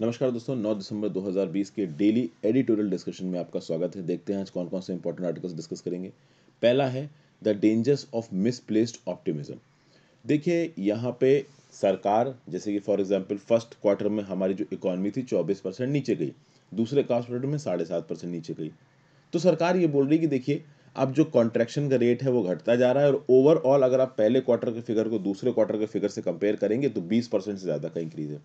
नमस्कार दोस्तों 9 दिसंबर 2020 के डेली एडिटोरियल डिस्कशन में आपका स्वागत है देखते हैं आज कौन कौन से इंपॉर्टेंट आर्टिकल्स डिस्कस करेंगे पहला है the dangers of misplaced optimism देखिए यहाँ पे सरकार जैसे कि फॉर एग्जांपल फर्स्ट क्वार्टर में हमारी जो इकोनॉमी थी 24 परसेंट नीचे गई दूसरे क्वार्टर में साढ़े सात परसेंट नीचे गई तो सरकार ये बोल रही कि देखिए अब जो कॉन्ट्रैक्शन का रेट है वो घटता जा रहा है और ओवरऑल अगर आप पहले क्वार्टर के फिगर को दूसरे क्वार्टर के फिगर से कंपेयर करेंगे तो बीस परसेंट से ज़्यादा का इंक्रीज है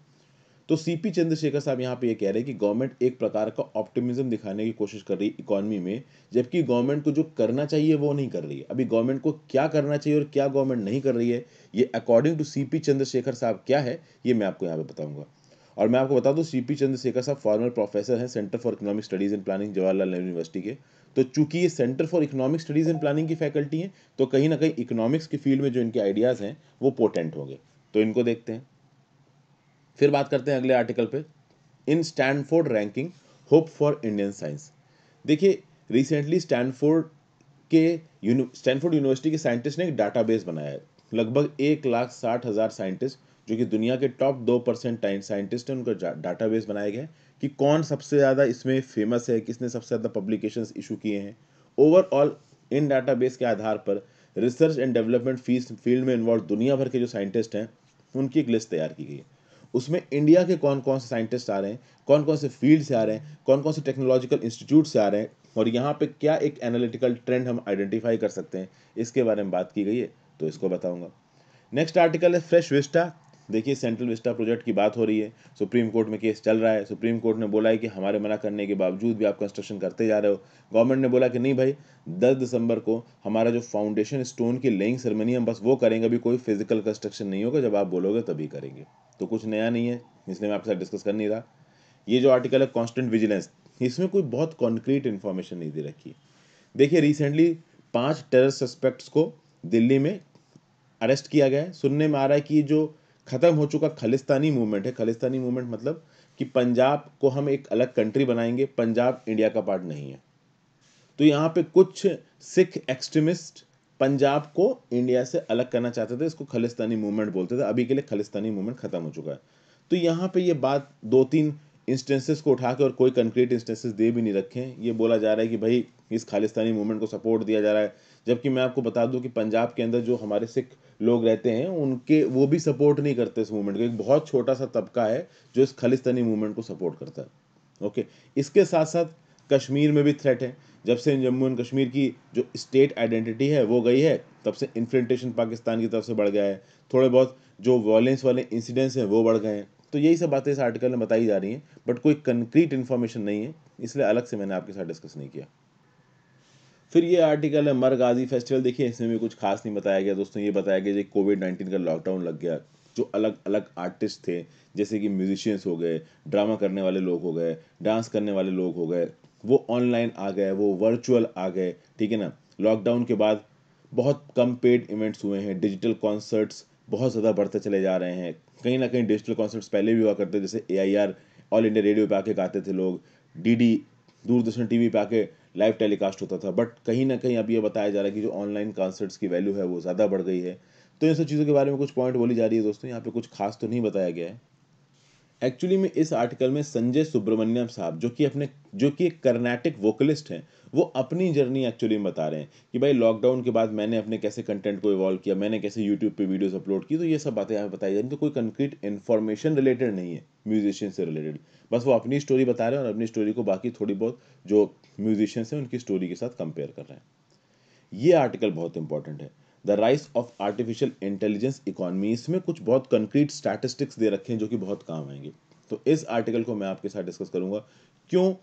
तो सीपी चंद्रशेखर साहब यहाँ पे ये यह कह रहे हैं कि गवर्नमेंट एक प्रकार का ऑप्टिमिज्म दिखाने की कोशिश कर रही है इकोनॉमी में जबकि गवर्नमेंट को जो करना चाहिए वो नहीं कर रही है अभी गवर्नमेंट को क्या करना चाहिए और क्या गवर्नमेंट नहीं कर रही है ये अकॉर्डिंग टू सीपी चंद्रशेखर साहब क्या है ये मैं आपको यहाँ पे बताऊंगा और मैं आपको बता दूँ सी चंद्रशेखर साहब फॉर्मर प्रोफेसर हैं centre for economic studies and planning Jawaharlal Nehru university के तो चूंकि ये centre for economic studies and planning की फैकल्टी हैं तो कहीं ना कहीं इकोनॉमिक्स के फील्ड में जो इनके आइडियाज़ हैं वो पोटेंट होंगे तो इनको देखते हैं फिर बात करते हैं अगले आर्टिकल पे in Stanford ranking hope for Indian science देखिए रिसेंटली स्टैनफोर्ड के स्टैनफोर्ड यूनिवर्सिटी के साइंटिस्ट ने एक डाटाबेस बनाया है लगभग एक लाख साठ हज़ार साइंटिस्ट जो कि दुनिया के टॉप दो परसेंट साइंटिस्ट हैं उनका डाटाबेस बनाया गया है कि कौन सबसे ज़्यादा इसमें फेमस है किसने सबसे ज़्यादा पब्लिकेशन इशू किए हैं ओवरऑल इन डाटाबेस के आधार पर research and development fees field में इन्वॉल्व दुनिया भर के जो साइंटिस्ट हैं उनकी एक लिस्ट तैयार की गई है उसमें इंडिया के कौन कौन से साइंटिस्ट आ रहे हैं कौन कौन से फील्ड से आ रहे हैं कौन कौन से टेक्नोलॉजिकल इंस्टीट्यूट से आ रहे हैं और यहाँ पे क्या एक एनालिटिकल ट्रेंड हम आइडेंटिफाई कर सकते हैं इसके बारे में बात की गई है तो इसको बताऊंगा नेक्स्ट आर्टिकल है फ्रेश विस्टा देखिए सेंट्रल विस्टा प्रोजेक्ट की बात हो रही है सुप्रीम कोर्ट में केस चल रहा है सुप्रीम कोर्ट ने बोला है कि हमारे मना करने के बावजूद भी आप कंस्ट्रक्शन करते जा रहे हो गवर्नमेंट ने बोला कि नहीं भाई दस दिसंबर को हमारा जो फाउंडेशन स्टोन की लेइंग सेरेमनी हम बस वो करेंगे अभी कोई फिजिकल कंस्ट्रक्शन नहीं होगा जब आप बोलोगे तभी करेंगे तो कुछ नया नहीं है इसलिए मैं आपके साथ डिस्कस कर नहीं रहा ये जो आर्टिकल है कॉन्स्टेंट विजिलेंस इसमें कोई बहुत कॉन्क्रीट इन्फॉर्मेशन नहीं दे रखी देखिए रिसेंटली पाँच टेरर सस्पेक्ट्स को दिल्ली में अरेस्ट किया गया है सुनने में आ रहा है कि जो ख़त्म हो चुका खालिस्तानी मूवमेंट है खालिस्तानी मूवमेंट मतलब कि पंजाब को हम एक अलग कंट्री बनाएंगे पंजाब इंडिया का पार्ट नहीं है तो यहाँ पे कुछ सिख एक्सट्रीमिस्ट पंजाब को इंडिया से अलग करना चाहते थे इसको खालिस्तानी मूवमेंट बोलते थे अभी के लिए खालिस्तानी मूवमेंट ख़त्म हो चुका है तो यहाँ पे ये बात दो तीन इंस्टेंसेस को उठा के और कोई कंक्रीट इंस्टेंसेस दे भी नहीं रखे ये बोला जा रहा है कि भाई इस खालिस्तानी मूवमेंट को सपोर्ट दिया जा रहा है जबकि मैं आपको बता दूं कि पंजाब के अंदर जो हमारे सिख लोग रहते हैं उनके वो भी सपोर्ट नहीं करते इस मूवमेंट को एक बहुत छोटा सा तबका है जो इस खालिस्तानी मूवमेंट को सपोर्ट करता है ओके इसके साथ साथ कश्मीर में भी थ्रेट है जब से जम्मू एंड कश्मीर की जो स्टेट आइडेंटिटी है वो गई है तब से इन्फ्लेंटेशन पाकिस्तान की तरफ से बढ़ गया है थोड़े बहुत जो वायलेंस वाले इंसिडेंट्स हैं वो बढ़ गए हैं तो यही सब बातें इस आर्टिकल में बताई जा रही हैं बट कोई कंक्रीट इन्फॉर्मेशन नहीं है इसलिए अलग से मैंने आपके साथ डिस्कस नहीं किया फिर ये आर्टिकल है गाजी फेस्टिवल देखिए इसमें भी कुछ खास नहीं बताया गया दोस्तों ये बताया गया कि कोविड नाइन्टीन का लॉकडाउन लग गया जो अलग अलग आर्टिस्ट थे जैसे कि म्यूजिशियंस हो गए ड्रामा करने वाले लोग हो गए डांस करने वाले लोग हो गए वो ऑनलाइन आ गए वो वर्चुअल आ गए ठीक है ना लॉकडाउन के बाद बहुत कम पेड इवेंट्स हुए हैं डिजिटल कॉन्सर्ट्स बहुत ज़्यादा बढ़ते चले जा रहे हैं कहीं ना कहीं डिजिटल कॉन्सर्ट्स पहले भी हुआ करते जैसे A I R all India radio पे आके गाते थे लोग D D Doordarshan T V पे आके लाइव टेलीकास्ट होता था बट कहीं ना कहीं अब ये बताया जा रहा है कि जो ऑनलाइन कॉन्सर्ट्स की वैल्यू है वो ज़्यादा बढ़ गई है तो इन सब चीज़ों के बारे में कुछ पॉइंट बोली जा रही है दोस्तों यहाँ पे कुछ खास तो नहीं बताया गया है एक्चुअली में इस आर्टिकल में संजय सुब्रमण्यम साहब जो कि अपने जो कि एक कर्नाटिक वोकलिस्ट हैं वो अपनी जर्नी एक्चुअली बता रहे हैं कि भाई लॉकडाउन के बाद मैंने अपने कैसे कंटेंट को इवॉल्व किया मैंने कैसे यूट्यूब पे वीडियोस अपलोड की तो ये सब बातें यहाँ बताई जा रही तो कोई कंक्रीट इन्फॉर्मेशन रिलेटेड नहीं है म्यूजिशियन से रिलेटेड बस वो अपनी स्टोरी बता रहे हैं और अपनी स्टोरी को बाकी थोड़ी बहुत जो म्यूजिशियंस हैं उनकी स्टोरी के साथ कंपेयर कर रहे हैं ये आर्टिकल बहुत इंपॉर्टेंट है the rise of artificial intelligence economy इसमें कुछ बहुत कंक्रीट स्टैटिस्टिक्स दे रखे हैं जो कि बहुत काम आएंगे तो इस आर्टिकल को मैं आपके साथ डिस्कस करूंगा क्यों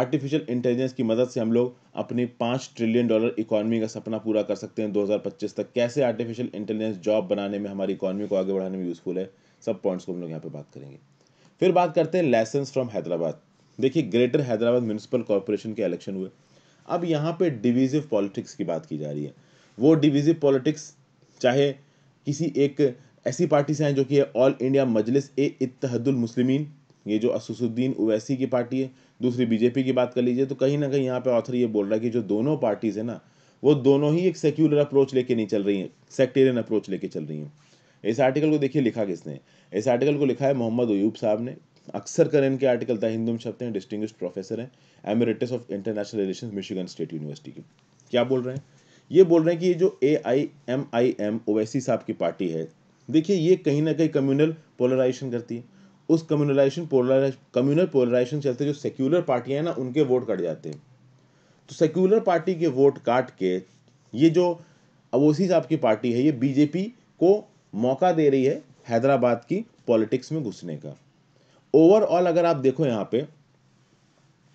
आर्टिफिशियल इंटेलिजेंस की मदद से हम लोग अपनी पाँच ट्रिलियन डॉलर इकोनॉमी का सपना पूरा कर सकते हैं 2025 तक कैसे आर्टिफिशियल इंटेलिजेंस जॉब बनाने में हमारी इकोनॉमी को आगे बढ़ाने में यूजफुल है सब पॉइंट्स को हम लोग यहाँ पे बात करेंगे फिर बात करते हैं लेसन्स फ्रॉम हैदराबाद देखिए ग्रेटर हैदराबाद म्यूनसिपल कॉरपोरेशन के इलेक्शन हुए अब यहाँ पे डिविजिव पॉलिटिक्स की बात की जा रही है वो डिविजिव पॉलिटिक्स चाहे किसी एक ऐसी पार्टी से हैं जो कि है ऑल इंडिया मजलिस ए इतहदुल मुस्लिमीन ये जो असुसुद्दीन ओवैसी की पार्टी है दूसरी बीजेपी की बात कर लीजिए तो कहीं ना कहीं यहाँ पे ऑथर ये बोल रहा है कि जो दोनों पार्टीज़ है ना वो दोनों ही एक सेक्युलर अप्रोच लेके नहीं चल रही हैं सेक्टेरियन अप्रोच लेके चल रही हैं इस आर्टिकल को देखिए लिखा किसने इस आर्टिकल को लिखा है मोहम्मद अयूब साहब ने अक्सर कर इनके आर्टिकल था हिंदू में हैं डिस्टिंग प्रोफेसर हैं emeritus of international relation Michigan state university के क्या बोल रहे हैं ये बोल रहे हैं कि ये जो A I M I M Owaisi साहब की पार्टी है देखिए ये कहीं ना कहीं कम्युनल पोलराइजेशन करती है उस कम्युनलाइजेशन पोलराइज कम्युनल पोलराइजेशन चलते जो सेक्युलर पार्टियाँ हैं ना उनके वोट कट जाते हैं तो सेक्युलर पार्टी के वोट काट के ये जो अवोसी साहब की पार्टी है ये बीजेपी को मौका दे रही है हैदराबाद की पॉलिटिक्स में घुसने का ओवरऑल अगर आप देखो यहाँ पे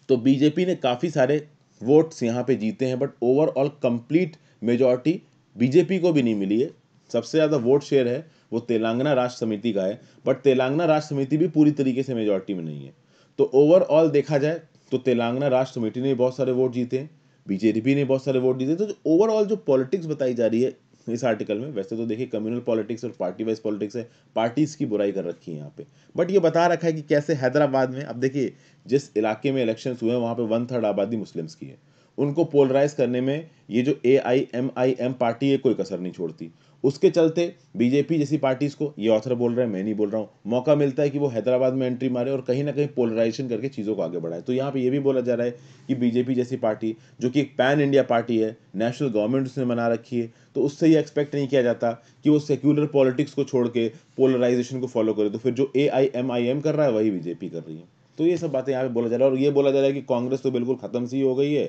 तो बीजेपी ने काफ़ी सारे वोट्स यहाँ पे जीते हैं but overall complete majority BJP को भी नहीं मिली है सबसे ज़्यादा वोट शेयर है वो तेलंगाना राष्ट्र समिति का है बट तेलंगाना राष्ट्र समिति भी पूरी तरीके से मेजॉरिटी में नहीं है तो ओवरऑल देखा जाए तो तेलंगाना राष्ट्र समिति ने बहुत सारे वोट जीते हैं बीजेपी ने बहुत सारे वोट जीते तो ओवरऑल जो पॉलिटिक्स बताई जा रही है इस आर्टिकल में वैसे तो देखिए कम्युनल पॉलिटिक्स और पार्टी वाइज पॉलिटिक्स है पार्टीज की बुराई कर रखी है यहाँ पे बट ये बता रखा है कि कैसे हैदराबाद में अब देखिए जिस इलाके में इलेक्शन हुए हैं वहाँ पे वन थर्ड आबादी मुस्लिम्स की है उनको पोलराइज करने में ये जो A I M I M party है कोई कसर नहीं छोड़ती उसके चलते बीजेपी जैसी पार्टीज़ को ये ऑथर बोल रहे हैं मैं नहीं बोल रहा हूँ मौका मिलता है कि वो हैदराबाद में एंट्री मारे और कहीं ना कहीं पोलराइजेशन करके चीज़ों को आगे बढ़ाए तो यहाँ पे ये भी बोला जा रहा है कि बीजेपी जैसी पार्टी जो कि एक पैन इंडिया पार्टी है नेशनल गवर्नमेंट उसने बना रखी है तो उससे ये एक्सपेक्ट नहीं किया जाता कि वो सेक्युलर पॉलिटिक्स को छोड़ के पोलराइजेशन को फॉलो करे तो फिर जो A I M I M कर रहा है वही बीजेपी कर रही है तो ये सब बातें यहाँ पे बोला जा रहा है और ये बोला जा रहा है कि कांग्रेस तो बिल्कुल ख़त्म सी हो गई है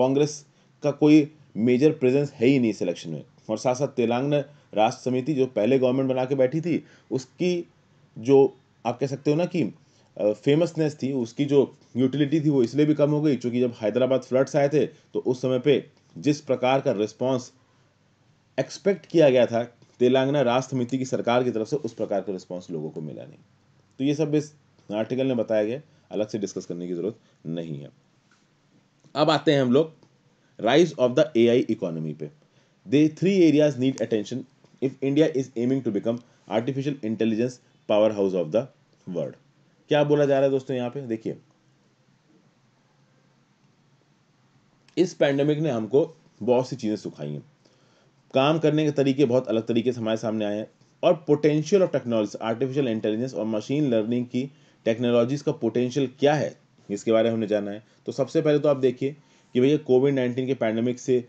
कांग्रेस का कोई मेजर प्रेजेंस है ही नहीं सिलेक्शन में और साथ साथ तेलंगाना राष्ट्र समिति जो पहले गवर्नमेंट बना के बैठी थी उसकी जो आप कह सकते हो ना कि फेमसनेस थी उसकी जो यूटिलिटी थी वो इसलिए भी कम हो गई क्योंकि जब हैदराबाद फ्लड्स आए थे तो उस समय पे जिस प्रकार का रिस्पांस एक्सपेक्ट किया गया था तेलंगाना राष्ट्र समिति की सरकार की तरफ से उस प्रकार का रिस्पांस लोगों को मिला नहीं तो ये सब इस आर्टिकल में बताया गया अलग से डिस्कस करने की ज़रूरत नहीं है अब आते हैं हम लोग rise of the AI economy पे three three areas need attention if India is aiming to become artificial intelligence powerhouse of the world. क्या बोला जा रहा है दोस्तों यहाँ पे देखिए इस पैंडमिक ने हमको बहुत सी चीज़ें सुखाई हैं काम करने के तरीके बहुत अलग तरीके से हमारे सामने आए हैं और potential of technology artificial intelligence और मशीन लर्निंग की टेक्नोलॉजीज का पोटेंशियल क्या है इसके बारे में हमने जाना है तो सबसे पहले तो आप देखिए कि भैया कोविड नाइन्टीन के पैंडमिक से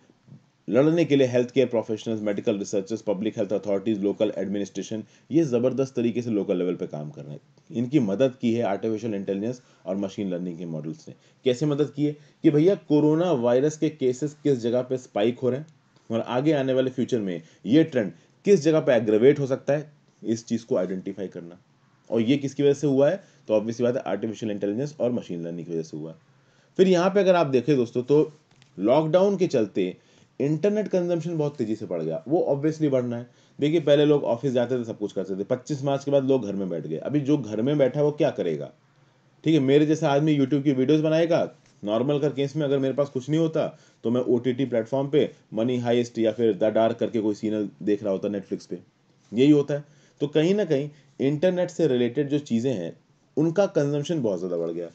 लड़ने के लिए health care professionals medical researchers public health authorities local administration ये ज़बरदस्त तरीके से लोकल लेवल पे काम कर रहे हैं इनकी मदद की है आर्टिफिशियल इंटेलिजेंस और मशीन लर्निंग के मॉडल्स ने कैसे मदद की है कि भैया कोरोना वायरस के केसेस किस जगह पे स्पाइक हो रहे हैं और आगे आने वाले फ्यूचर में ये ट्रेंड किस जगह पर एग्रेवेट हो सकता है इस चीज़ को आइडेंटिफाई करना और ये किसकी वजह से हुआ है तो ऑब्वियसली बात है आर्टिफिशियल इंटेलिजेंस और मशीन लर्निंग की वजह से हुआ है फिर यहाँ पर अगर आप देखें दोस्तों तो लॉकडाउन के चलते इंटरनेट कंजम्पशन बहुत तेज़ी से बढ़ गया वो ऑब्वियसली बढ़ना है देखिए पहले लोग ऑफिस जाते थे सब कुछ करते थे पच्चीस मार्च के बाद लोग घर में बैठ गए अभी जो घर में बैठा है वो क्या करेगा ठीक है मेरे जैसा आदमी यूट्यूब की वीडियोस बनाएगा नॉर्मल कर केस में अगर मेरे पास कुछ नहीं होता तो मैं ओ टी टी प्लेटफॉर्म पर मनी हाइस्ट या फिर द डार्क करके कोई सीनल देख रहा होता नेटफ्लिक्स पे यही होता है तो कहीं ना कहीं इंटरनेट से रिलेटेड जो चीज़ें हैं उनका कंजम्पशन बहुत ज़्यादा बढ़ गया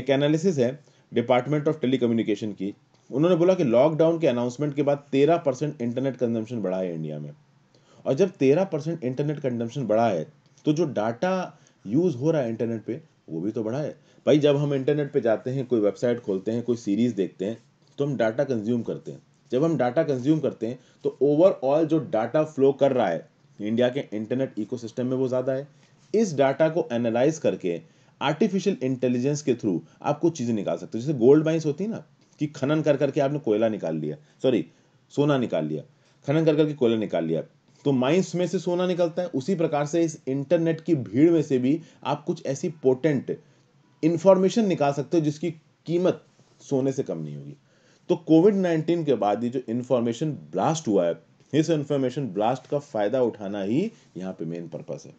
एक एनालिसिस है डिपार्टमेंट ऑफ टेली की उन्होंने बोला कि लॉकडाउन के अनाउंसमेंट के बाद तेरह परसेंट इंटरनेट कंजम्पशन बढ़ा है इंडिया में और जब तेरह परसेंट इंटरनेट कंजम्पशन बढ़ा है तो जो डाटा यूज हो रहा है इंटरनेट पे वो भी तो बढ़ा है भाई जब हम इंटरनेट पे जाते हैं कोई वेबसाइट खोलते हैं कोई सीरीज देखते हैं तो हम डाटा कंज्यूम करते हैं जब हम डाटा कंज्यूम करते हैं तो ओवरऑल जो डाटा फ्लो कर रहा है इंडिया के इंटरनेट इकोसिस्टम में वो ज़्यादा है इस डाटा को एनालाइज करके आर्टिफिशियल इंटेलिजेंस के थ्रू आप कुछ चीज़ें निकाल सकते हो जैसे गोल्ड माइंस होती है ना कि खनन कर करके आपने कोयला निकाल लिया सॉरी सोना निकाल लिया खनन कर करके कोयला निकाल लिया तो माइंस में से सोना निकलता है उसी प्रकार से इस इंटरनेट की भीड़ में से भी आप कुछ ऐसी पोटेंट इंफॉर्मेशन निकाल सकते हो जिसकी कीमत सोने से कम नहीं होगी तो कोविड नाइन्टीन के बाद ही जो इन्फॉर्मेशन ब्लास्ट हुआ है इस इन्फॉर्मेशन ब्लास्ट का फायदा उठाना ही यहाँ पे मेन पर्पस है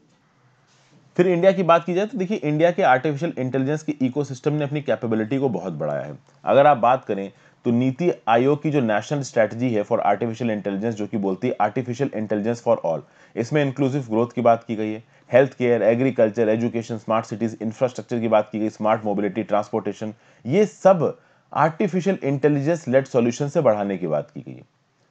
फिर इंडिया की बात की जाए तो देखिए इंडिया के आर्टिफिशियल इंटेलिजेंस के इकोसिस्टम ने अपनी कैपेबिलिटी को बहुत बढ़ाया है अगर आप बात करें तो नीति आयोग की जो नेशनल स्ट्रेटजी है फॉर आर्टिफिशियल इंटेलिजेंस जो कि बोलती है आर्टिफिशियल इंटेलिजेंस फॉर ऑल इसमें इंक्लूसिव ग्रोथ की बात की गई है health care agriculture education smart cities infrastructure की बात की गई स्मार्ट मोबिलिटी ट्रांसपोर्टेशन ये सब आर्टिफिशियल इंटेलिजेंस लेट सोल्यूशन से बढ़ाने की बात की गई है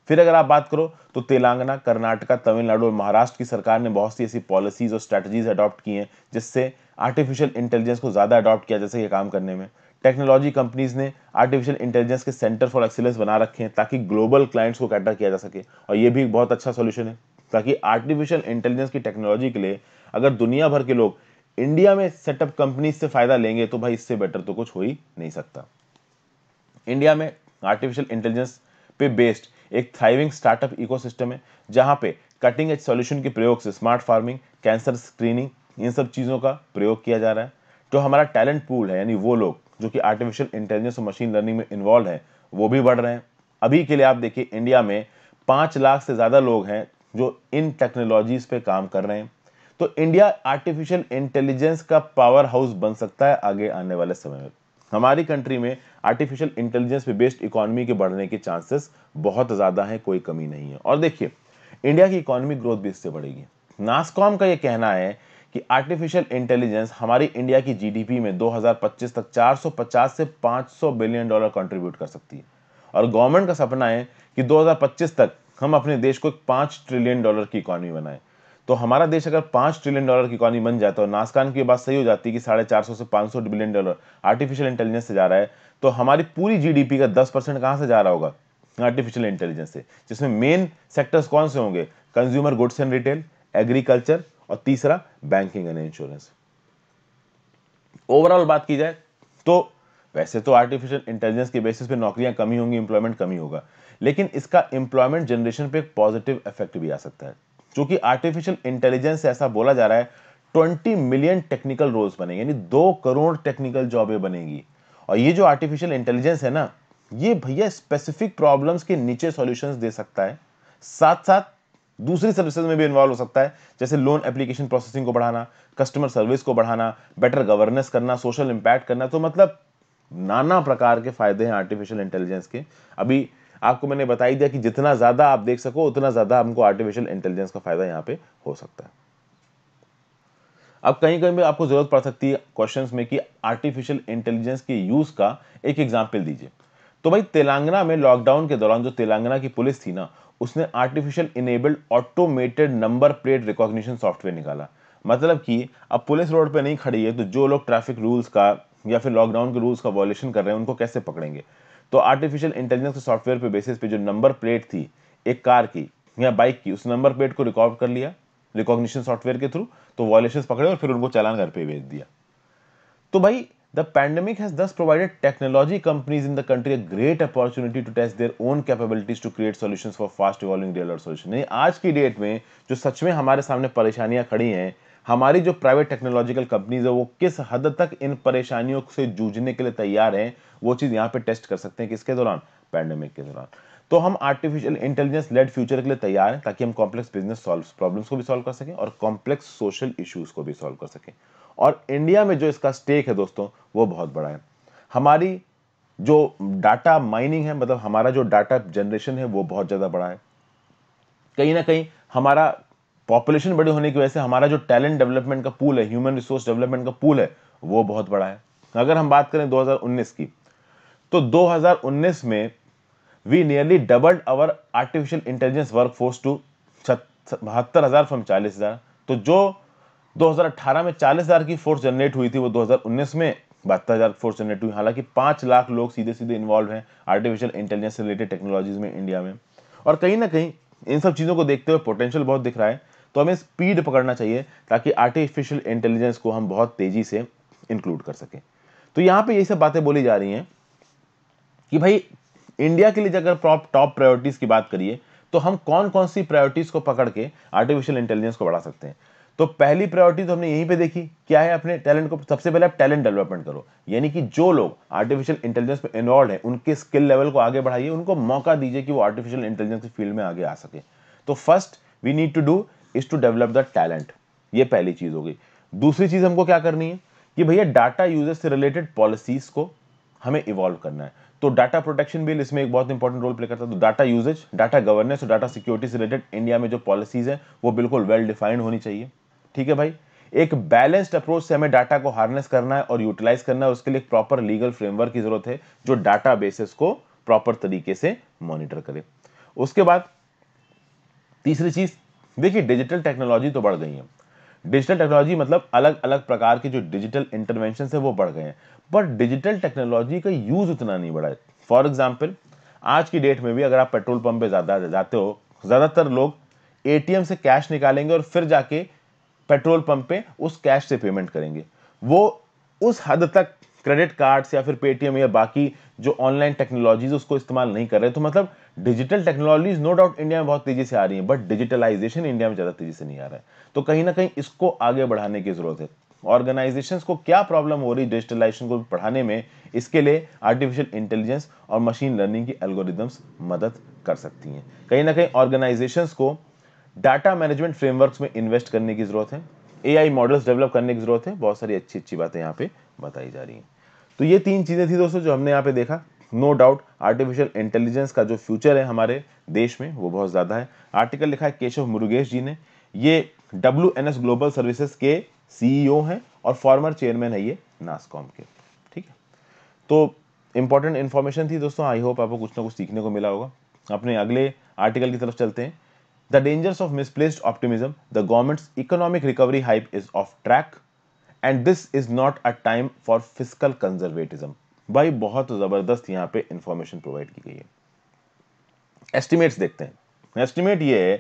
फिर अगर आप बात करो तो तेलंगाना कर्नाटका तमिलनाडु और महाराष्ट्र की सरकार ने बहुत सी ऐसी पॉलिसीज और स्ट्रैटेजीज अडॉप्ट की हैं जिससे आर्टिफिशियल इंटेलिजेंस को ज़्यादा अडॉप्ट किया जा सके काम करने में टेक्नोलॉजी कंपनीज ने आर्टिफिशियल इंटेलिजेंस के सेंटर फॉर एक्सीलेंस बना रखे हैं ताकि ग्लोबल क्लाइंट्स को कैटर किया जा सके और ये भी एक बहुत अच्छा सोल्यूशन है ताकि आर्टिफिशियल इंटेलिजेंस की टेक्नोलॉजी के लिए अगर दुनिया भर के लोग इंडिया में सेटअप कंपनीज से फ़ायदा लेंगे तो भाई इससे बेटर तो कुछ हो ही नहीं सकता इंडिया में आर्टिफिशियल इंटेलिजेंस पे बेस्ड एक थ्राइविंग स्टार्टअप इकोसिस्टम है जहाँ पे कटिंग एज सॉल्यूशन के प्रयोग से स्मार्ट फार्मिंग कैंसर स्क्रीनिंग इन सब चीज़ों का प्रयोग किया जा रहा है जो तो हमारा टैलेंट पूल है यानी वो लोग जो कि आर्टिफिशियल इंटेलिजेंस और मशीन लर्निंग में इन्वॉल्व हैं वो भी बढ़ रहे हैं अभी के लिए आप देखिए इंडिया में पाँच लाख से ज़्यादा लोग हैं जो इन टेक्नोलॉजीज़ पे काम कर रहे हैं तो इंडिया आर्टिफिशियल इंटेलिजेंस का पावर हाउस बन सकता है आगे आने वाले समय में हमारी कंट्री में आर्टिफिशियल इंटेलिजेंस पे बेस्ड इकोनॉमी के बढ़ने के चांसेस बहुत ज़्यादा हैं कोई कमी नहीं है और देखिए इंडिया की इकोनॉमी ग्रोथ भी इससे बढ़ेगी नासकॉम का ये कहना है कि आर्टिफिशियल इंटेलिजेंस हमारी इंडिया की जीडीपी में 2025 तक 450 से 500 बिलियन डॉलर कंट्रीब्यूट कर सकती है और गवर्नमेंट का सपना है कि 2025 तक हम अपने देश को एक पाँच ट्रिलियन डॉलर की इकोनॉमी बनाएं तो हमारा देश अगर पांच ट्रिलियन डॉलर की इकॉनमी बन जाता तो है नासकान नास्कान की बात सही हो जाती है कि साढ़े चार सौ से पांच सौ बिलियन डॉलर आर्टिफिशियल इंटेलिजेंस से जा रहा है तो हमारी पूरी जीडीपी का दस परसेंट कहां से जा रहा होगा आर्टिफिशियल इंटेलिजेंस से जिसमें मेन सेक्टर्स कौन से होंगे consumer goods and retail agriculture और तीसरा बैंकिंग एंड इंश्योरेंस ओवरऑल बात की जाए तो वैसे तो आर्टिफिशियल इंटेलिजेंस के बेसिस पे नौकरियां कमी होंगी इंप्लॉयमेंट कमी होगा लेकिन इसका इंप्लॉयमेंट जनरेशन पे एक पॉजिटिव इफेक्ट भी आ सकता है कि आर्टिफिशियल इंटेलिजेंस ऐसा बोला जा रहा है ट्वेंटी मिलियन टेक्निकल रोल्स बनेंगे यानी दो करोड़ टेक्निकल जॉबें बनेगी और ये जो आर्टिफिशियल इंटेलिजेंस है ना ये भैया स्पेसिफिक प्रॉब्लम्स के नीचे सॉल्यूशंस दे सकता है साथ साथ दूसरी सर्विसेज में भी इन्वॉल्व हो सकता है जैसे लोन एप्लीकेशन प्रोसेसिंग को बढ़ाना कस्टमर सर्विस को बढ़ाना बेटर गवर्नेंस करना सोशल इंपैक्ट करना तो मतलब नाना प्रकार के फायदे हैं आर्टिफिशियल इंटेलिजेंस के अभी आपको मैंने बताई दिया कि जितना ज़्यादा आप देख सको उतना ज़्यादा हमको आर्टिफिशियल इंटेलिजेंस का फ़ायदा यहाँ पे हो सकता है अब कहीं कहीं आपको ज़रूरत पड़ सकती है क्वेश्चन में कि आर्टिफिशियल इंटेलिजेंस के यूज़ का एक एग्जाम्पल दीजिए तो भाई तेलंगाना में लॉकडाउन के दौरान जो तेलंगाना की पुलिस थी ना उसने artificial enabled automated number plate recognition software निकाला मतलब कि अब पुलिस रोड पे नहीं खड़ी है तो जो लोग ट्रैफिक रूल्स का या फिर लॉकडाउन के रूल्स का वॉयलेशन कर रहे हैं उनको कैसे पकड़ेंगे तो आर्टिफिशियल इंटेलिजेंस के सॉफ्टवेयर पे बेसिस पे जो नंबर प्लेट थी एक कार की या बाइक की उस नंबर प्लेट को रिकॉर्ड कर लिया रिकॉग्निशन सॉफ्टवेयर के थ्रू तो वॉलेशन पकड़े और फिर उनको चालान घर पर भेज दिया तो भाई the pandemic has this provided technology companies in the country a great opportunity to test their own capabilities to create solutions for fast evolving real solution solution आज की डेट में जो सच में हमारे सामने परेशानियां खड़ी हैं हमारी जो प्राइवेट टेक्नोलॉजिकल कंपनीज है वो किस हद तक इन परेशानियों से जूझने के लिए तैयार हैं वो चीज़ यहाँ पे टेस्ट कर सकते हैं किसके दौरान पैंडेमिक के दौरान तो हम आर्टिफिशियल इंटेलिजेंस लेड फ्यूचर के लिए तैयार हैं ताकि हम कॉम्प्लेक्स बिजनेस सॉल्व प्रॉब्लम्स को भी सॉल्व कर सकें और कॉम्प्लेक्स सोशल इश्यूज को भी सॉल्व कर सकें और इंडिया में जो इसका स्टेक है दोस्तों वो बहुत बड़ा है हमारी जो डाटा माइनिंग है मतलब हमारा जो डाटा जनरेशन है वो बहुत ज़्यादा बड़ा है कहीं ना कहीं हमारा पॉपुलेशन बड़ी होने की वजह से हमारा जो टैलेंट डेवलपमेंट का पूल है ह्यूमन रिसोर्स डेवलपमेंट का पूल है वो बहुत बड़ा है अगर हम बात करें 2019 की तो 2019 में we nearly doubled our artificial intelligence work force to बहत्तर हज़ार फ्रॉम चालीस हज़ार तो जो 2018 में चालीस हज़ार की फोर्स जनरेट हुई थी वो 2019 में बहत्तर हज़ार फोर्स जनरेट हुई हालांकि पांच लाख लोग सीधे सीधे इन्वॉल्व हैं आर्टिफिशियल इंटेलिजेंस रिलेटेड टेक्नोलॉजीज में इंडिया में और कहीं ना कहीं इन सब चीज़ों को देखते हुए पोटेंशियल बहुत दिख रहा है तो हमें स्पीड पकड़ना चाहिए ताकि आर्टिफिशियल इंटेलिजेंस को हम बहुत तेज़ी से इंक्लूड कर सकें तो यहाँ पे यही सब बातें बोली जा रही हैं कि भाई इंडिया के लिए अगर टॉप प्रायोरिटीज़ की बात करिए तो हम कौन कौन सी प्रायोरिटीज़ को पकड़ के आर्टिफिशियल इंटेलिजेंस को बढ़ा सकते हैं तो पहली प्रायोरिटी तो हमने यहीं पे देखी क्या है अपने टैलेंट को सबसे पहले आप टैलेंट डेवलपमेंट करो यानी कि जो लोग आर्टिफिशियल इंटेलिजेंस में इन्वॉल्व हैं उनके स्किल लेवल को आगे बढ़ाइए उनको मौका दीजिए कि वो आर्टिफिशियल इंटेलिजेंस फील्ड में आगे आ सके तो first we need to do is to develop the talent ये पहली चीज होगी दूसरी चीज हमको क्या करनी है कि भैया डाटा यूजर्स से रिलेटेड पॉलिसीज को हमें इवॉल्व करना है तो डाटा प्रोटेक्शन बिल इसमें एक बहुत इंपॉर्टेंट रोल प्ले करता है तो डाटा यूजेज डाटा गवर्नेंस और डाटा सिक्योरिटी से रिलेटेड इंडिया में जो पॉलिसीज हैं वो बिल्कुल वेल डिफाइंड होनी चाहिए ठीक है भाई एक बैलेंस्ड अप्रोच से हमें डाटा को हार्नेस करना है और यूटिलाइज करना है उसके लिए प्रॉपर लीगल फ्रेमवर्क की जरूरत है जो डाटा बेसिस को प्रॉपर तरीके से मॉनिटर करे उसके बाद तीसरी चीज देखिए डिजिटल टेक्नोलॉजी तो बढ़ गई है डिजिटल टेक्नोलॉजी मतलब अलग अलग प्रकार के जो डिजिटल इंटरवेंशन है वो बढ़ गए हैं पर डिजिटल टेक्नोलॉजी का यूज़ उतना नहीं बढ़ा है फॉर एग्जाम्पल आज की डेट में भी अगर आप पेट्रोल पंप पे ज़्यादा जाते हो ज़्यादातर लोग एटीएम से कैश निकालेंगे और फिर जाके पेट्रोल पंप पे उस कैश से पेमेंट करेंगे वो उस हद तक क्रेडिट कार्ड्स या फिर पेटीएम या बाकी जो ऑनलाइन टेक्नोलॉजीज उसको इस्तेमाल नहीं कर रहे तो मतलब digital technologies no doubt India में बहुत तेजी से आ रही है बट डिजिटलाइजेशन इंडिया में ज़्यादा तेजी से नहीं आ रहा है तो कहीं ना कहीं इसको आगे बढ़ाने की ज़रूरत है ऑर्गेनाइजेशंस को क्या प्रॉब्लम हो रही है डिजिटलाइजेशन को पढ़ाने में इसके लिए आर्टिफिशियल इंटेलिजेंस और मशीन लर्निंग की एल्गोरिदम्स मदद कर सकती हैं कहीं ना कहीं ऑर्गेनाइजेशंस को डाटा मैनेजमेंट फ्रेमवर्क्स में इन्वेस्ट करने की ज़रूरत है ए मॉडल्स डेवलप करने की ज़रूरत है बहुत सारी अच्छी अच्छी बातें यहाँ पे बताई जा रही हैं तो ये तीन चीज़ें थी दोस्तों जो हमने यहाँ पे देखा नो डाउट आर्टिफिशियल इंटेलिजेंस का जो फ्यूचर है हमारे देश में वो बहुत ज़्यादा है आर्टिकल लिखा है केशव मुरुगेश जी ने ये डब्ल्यू ग्लोबल सर्विसेस के सीईओ e हैं और फॉर्मर चेयरमैन है ये नासकॉम के ठीक है तो इंपॉर्टेंट इन्फॉर्मेशन थी दोस्तों आई होप आपको कुछ ना कुछ सीखने को मिला होगा अपने अगले आर्टिकल की तरफ चलते हैं the dangers of misplaced optimism the government's economic recovery hype is off track and this is not a time for physical conservatism भाई बहुत जबरदस्त यहां पे इंफॉर्मेशन प्रोवाइड की गई है एस्टिमेट्स देखते हैं एस्टिमेट ये है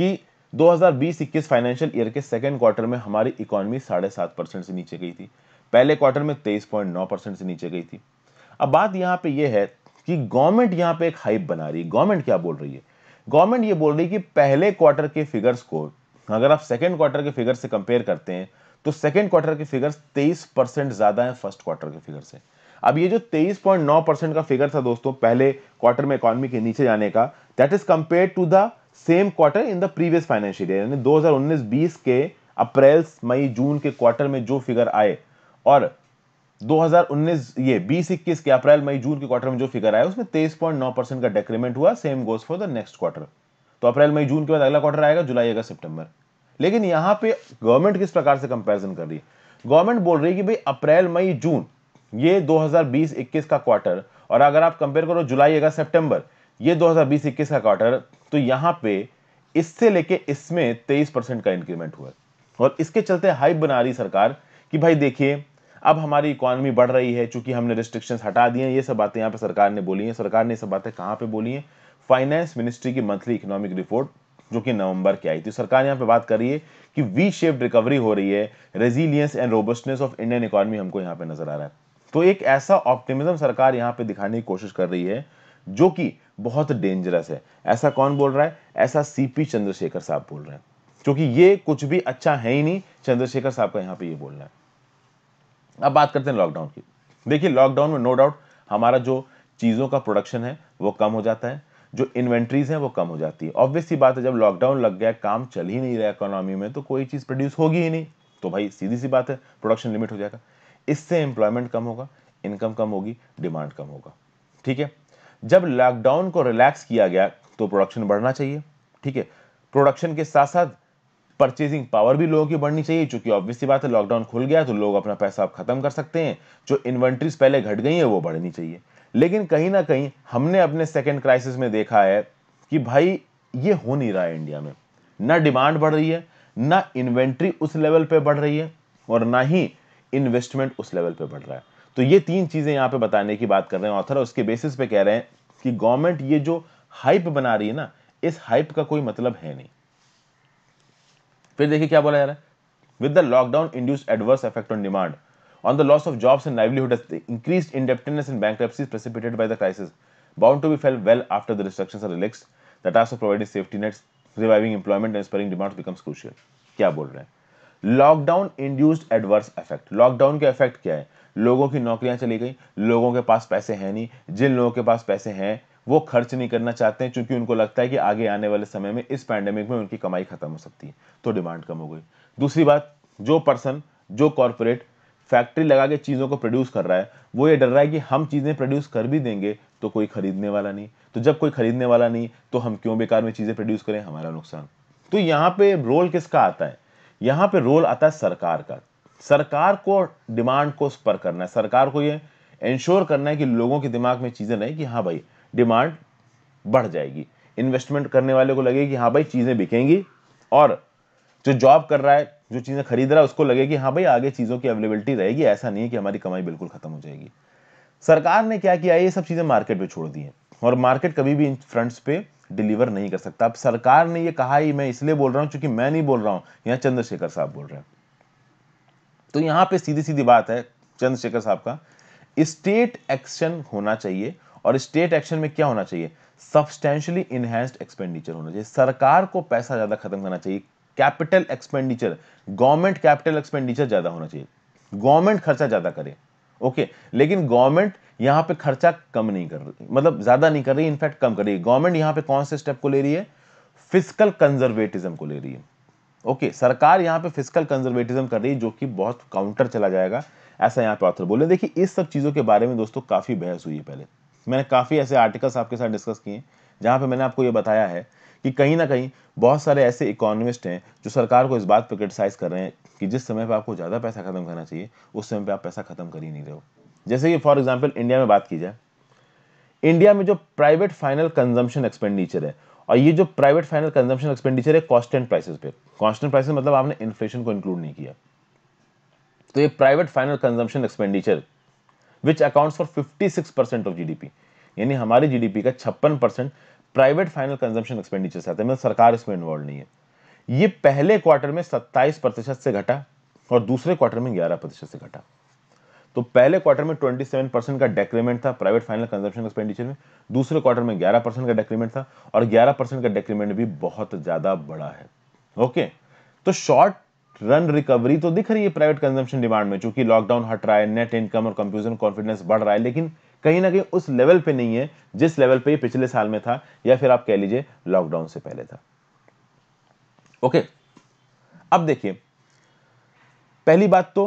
कि 2020-21 फाइनेंशियल ईयर के सेकेंड क्वार्टर में हमारी इकोनॉमी साढ़े सात परसेंट से नीचे गई थी पहले क्वार्टर में तेईस पॉइंट नौ परसेंट से नीचे गई थी अब बात यहां पे ये है कि गवर्नमेंट यहाँ पे एक हाइप बना रही है गवर्नमेंट क्या बोल रही है गवर्नमेंट ये बोल रही है कि पहले क्वार्टर के फिगर्स को अगर आप सेकेंड क्वार्टर के फिगर से कंपेयर करते हैं तो सेकेंड क्वार्टर के फिगर्स तेईस परसेंट ज्यादा है फर्स्ट क्वार्टर के फिगर से अब ये जो 23.9 परसेंट का फिगर था दोस्तों पहले क्वार्टर में इकोनॉमी के नीचे जाने का that is compare to the same quarter in the previous financial year यानी 2019-20 के अप्रैल मई जून के क्वार्टर में जो फिगर आए और 2019 ये बीस इक्कीस के अप्रैल मई जून के क्वार्टर में जो फिगर आया उसमें नौ परसेंट का डेक्रीमेंट हुआ same goes for the next quarter तो अप्रैल मई जून के बाद अगला क्वार्टर आएगा जुलाई अगस्त सितंबर लेकिन यहां पे गवर्नमेंट किस प्रकार से कंपैरिजन कर रही है गवर्नमेंट बोल रही है कि भाई अप्रैल मई जून ये 2020-21 का क्वार्टर और अगर आप कंपेयर करो जुलाई अगस्त सितंबर ये 2020-21 का क्वार्टर तो यहां पे इससे लेके इसमें 23 परसेंट का इंक्रीमेंट हुआ और इसके चलते हाइप बना रही सरकार कि भाई देखिए अब हमारी इकोनॉमी बढ़ रही है चूंकि हमने रिस्ट्रिक्शन हटा दिए हैं ये सब बातें यहाँ पे सरकार ने बोली हैं सरकार ने ये सब बातें कहाँ पे बोली हैं फाइनेंस मिनिस्ट्री की मंथली इकोनॉमिक रिपोर्ट जो कि नवंबर की आई थी सरकार यहाँ पे बात कर रही है कि वी शेप्ड रिकवरी हो रही है resilience and robustness of Indian economy हमको यहां पे नजर आ रहा है तो एक ऐसा ऑप्टिमिज्म सरकार यहां पे दिखाने की कोशिश कर रही है जो कि बहुत डेंजरस है ऐसा कौन बोल रहा है ऐसा सीपी चंद्रशेखर साहब बोल रहे हैं क्योंकि ये कुछ भी अच्छा है ही नहीं चंद्रशेखर साहब का यहाँ पे यह बोलना है अब बात करते हैं लॉकडाउन की देखिए लॉकडाउन में नो डाउट हमारा जो चीज़ों का प्रोडक्शन है वो कम हो जाता है जो इन्वेंट्रीज हैं वो कम हो जाती है ऑब्वियसली बात है जब लॉकडाउन लग गया काम चल ही नहीं रहा इकोनॉमी में तो कोई चीज़ प्रोड्यूस होगी ही नहीं तो भाई सीधी सी बात है प्रोडक्शन लिमिट हो जाएगा इससे एम्प्लॉयमेंट कम होगा इनकम कम होगी डिमांड कम होगा ठीक है जब लॉकडाउन को रिलैक्स किया गया तो प्रोडक्शन बढ़ना चाहिए ठीक है प्रोडक्शन के साथ साथ परचेजिंग पावर भी लोगों की बढ़नी चाहिए क्योंकि ऑब्वियसली बात है लॉकडाउन खुल गया तो लोग अपना पैसा अब खत्म कर सकते हैं जो इन्वेंट्रीज पहले घट गई है वो बढ़नी चाहिए लेकिन कहीं ना कहीं हमने अपने सेकेंड क्राइसिस में देखा है कि भाई ये हो नहीं रहा है इंडिया में ना डिमांड बढ़ रही है ना इन्वेंट्री उस लेवल पे बढ़ रही है और ना ही इन्वेस्टमेंट उस लेवल पे बढ़ रहा है तो ये तीन चीज़ें यहां पे बताने की बात कर रहे हैं ऑथर उसके बेसिस पे कह रहे हैं कि गवर्नमेंट ये जो हाइप बना रही है ना इस हाइप का कोई मतलब है नहीं फिर देखिए क्या बोला जा रहा है with the lockdown induce adverse effect on demand on the loss of jobs and livelihood as the increased indebtedness and bankruptcies precipitated by the crisis, bound to be felt well after the restrictions are relaxed, the task of providing safety nets, reviving employment and spurring demand becomes crucial. kya bol rahe hain lockdown induced adverse effect lockdown ke effect kya hai logon ki naukriyan chali gayi logon ke paas paise hain nahi jin logon ke paas paise hain वो खर्च नहीं करना चाहते हैं क्योंकि उनको लगता है कि आगे आने वाले समय में इस पैंडेमिक में उनकी कमाई खत्म हो सकती है तो डिमांड कम हो गई दूसरी बात जो पर्सन जो कॉरपोरेट फैक्ट्री लगा के चीज़ों को प्रोड्यूस कर रहा है वो ये डर रहा है कि हम चीज़ें प्रोड्यूस कर भी देंगे तो कोई खरीदने वाला नहीं तो जब कोई खरीदने वाला नहीं तो हम क्यों बेकार में चीज़ें प्रोड्यूस करें हमारा नुकसान तो यहाँ पे रोल किसका आता है यहाँ पे रोल आता है सरकार का सरकार को डिमांड को स्पर करना है सरकार को ये इंश्योर करना है कि लोगों के दिमाग में चीज़ें नहीं कि हाँ भाई डिमांड बढ़ जाएगी इन्वेस्टमेंट करने वाले को लगे कि हाँ भाई चीज़ें बिकेंगी और जो जॉब कर रहा है जो चीज़ें खरीद रहा है उसको लगे कि हाँ भाई आगे चीज़ों की अवेलेबिलिटी रहेगी ऐसा नहीं है कि हमारी कमाई बिल्कुल खत्म हो जाएगी सरकार ने क्या किया ये सब चीज़ें मार्केट पे छोड़ दी है और मार्केट कभी भी इन फ्रंट्स पे डिलीवर नहीं कर सकता अब सरकार ने ये कहा ही मैं इसलिए बोल रहा हूँ क्योंकि मैं नहीं बोल रहा हूँ यहाँ चंद्रशेखर साहब बोल रहे हैं तो यहाँ पे सीधी सीधी बात है चंद्रशेखर साहब का स्टेट एक्शन होना चाहिए और स्टेट एक्शन में क्या होना चाहिए सब्सटैंशली इनहेंस्ड एक्सपेंडिचर होना चाहिए सरकार को पैसा ज़्यादा खत्म करना चाहिए capital expenditure government capital expenditure ज्यादा होना चाहिए गवर्नमेंट खर्चा ज्यादा करे ओके लेकिन गवर्नमेंट यहां पे खर्चा कम नहीं कर रही मतलब ज्यादा नहीं कर रही इनफैक्ट कम कर रही है गवर्नमेंट यहां पे कौन से स्टेप को ले रही है फिजिकल कंजर्वेटिज्म को ले रही है ओके okay, सरकार यहां पे फिजिकल कंजर्वेटिज्म कर रही है जो कि बहुत काउंटर चला जाएगा ऐसा यहां पे ऑथर बोले देखिए इस सब चीज़ों के बारे में दोस्तों काफ़ी बहस हुई है पहले मैंने काफ़ी ऐसे आर्टिकल्स आपके साथ डिस्कस किए जहां पर मैंने आपको यह बताया है कि कहीं ना कहीं बहुत सारे ऐसे इकोनॉमिस्ट हैं जो सरकार को इस बात पर क्रिटिसाइज़ कर रहे हैं कि जिस समय पर आपको ज़्यादा पैसा खत्म करना चाहिए उस समय पर आप पैसा खत्म कर ही नहीं रहे हो जैसे कि फॉर एग्जाम्पल इंडिया में बात की जाए इंडिया में जो प्राइवेट फाइनल कंजम्पशन एक्सपेंडिचर है और ये जो प्राइवेट फाइनल कंजम्पशन एक्सपेंडिचर है कॉन्स्टेंट प्राइसेस पे कॉन्स्टेंट प्राइसेस मतलब आपने इन्फ्लेशन को इंक्लूड नहीं किया तो ये private final consumption expenditure which accounts for 56 percent of GDP यानी हमारी जीडीपी का छप्पन परसेंट प्राइवेट फाइनल कंजम्पशन से आते हैं मतलब सरकार इसमें इन्वॉल्व नहीं है ये पहले क्वार्टर में 27 प्रतिशत से घटा और दूसरे क्वार्टर में 11 प्रतिशत से घटा तो पहले क्वार्टर में 27 परसेंट का डेक्रीमेंट था प्राइवेट फाइनल कंजम्पशन एक्सपेंडिचर में दूसरे क्वार्टर में 11 परसेंट का डेक्रीमेंट था और 11 परसेंट का डेक्रीमेंट भी बहुत ज़्यादा बड़ा है ओके तो शॉर्ट रन रिकवरी तो दिख रही है प्राइवेट कंजम्पशन डिमांड में चूंकि लॉकडाउन हट रहा है नेट इनकम और कंप्यूजन कॉन्फिडेंस बढ़ रहा है लेकिन कहीं ना कहीं उस लेवल पे नहीं है जिस लेवल पे पिछले साल में था या फिर आप कह लीजिए लॉकडाउन से पहले था ओके अब देखिए पहली बात तो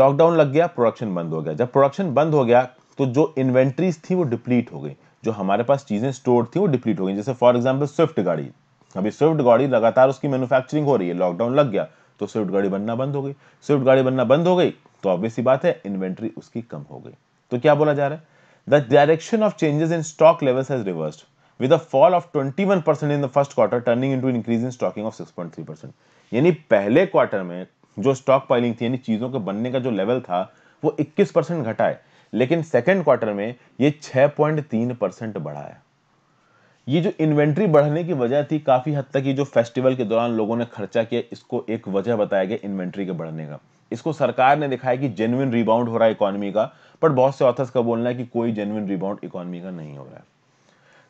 लॉकडाउन लग गया प्रोडक्शन बंद हो गया जब प्रोडक्शन बंद हो गया तो जो इन्वेंट्रीज थी वो डिप्लीट हो गई जो हमारे पास चीज़ें स्टोर थी वो डिप्लीट हो गई जैसे फॉर एग्जाम्पल स्विफ्ट गाड़ी अभी स्विफ्ट गाड़ी लगातार उसकी मैन्युफैक्चरिंग हो रही है लॉकडाउन लग गया तो स्विफ्ट गाड़ी बनना बंद हो गई स्विफ्ट गाड़ी बनना बंद हो गई तो ऑब्वियस ही बात है इन्वेंट्री उसकी कम हो गई तो क्या बोला जा रहा है the direction of changes in stock levels has reversed with a fall of 21% in the first quarter turning into increase in stocking of 6.3% यानी पहले क्वार्टर में जो स्टॉक पाइलिंग थी यानी चीजों के बनने का जो लेवल था वो 21% घटा है लेकिन सेकेंड क्वार्टर में ये 6.3 बढ़ा है ये जो इन्वेंट्री बढ़ने की वजह थी काफ़ी हद तक ये जो फेस्टिवल के दौरान लोगों ने खर्चा किया इसको एक वजह बताया गया इन्वेंट्री के बढ़ने का इसको सरकार ने दिखाया कि जेनुइन रिबाउंड हो रहा है इकोनॉमी का पर बहुत से ऑथर्स का बोलना है कि कोई जेनुइन रिबाउंड इकोनॉमी का नहीं हो रहा है